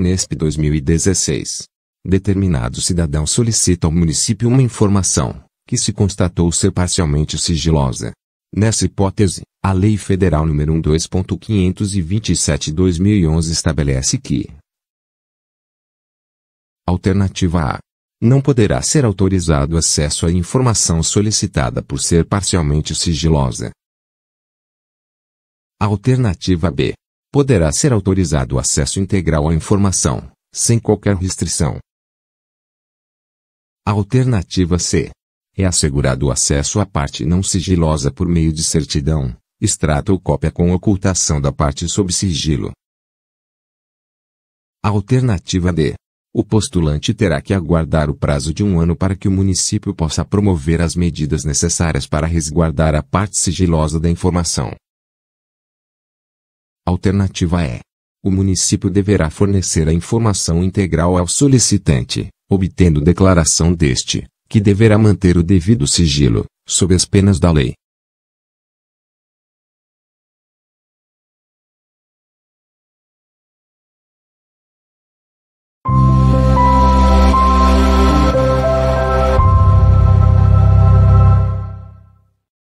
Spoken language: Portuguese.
nesp 2016. Determinado cidadão solicita ao município uma informação, que se constatou ser parcialmente sigilosa. Nessa hipótese, a Lei Federal nº 1.2.527/2011 estabelece que Alternativa A. Não poderá ser autorizado acesso à informação solicitada por ser parcialmente sigilosa. Alternativa B poderá ser autorizado o acesso integral à informação, sem qualquer restrição. alternativa C. É assegurado o acesso à parte não sigilosa por meio de certidão, extrato ou cópia com ocultação da parte sob sigilo. alternativa D. O postulante terá que aguardar o prazo de um ano para que o município possa promover as medidas necessárias para resguardar a parte sigilosa da informação. Alternativa é: o município deverá fornecer a informação integral ao solicitante, obtendo declaração deste, que deverá manter o devido sigilo, sob as penas da lei.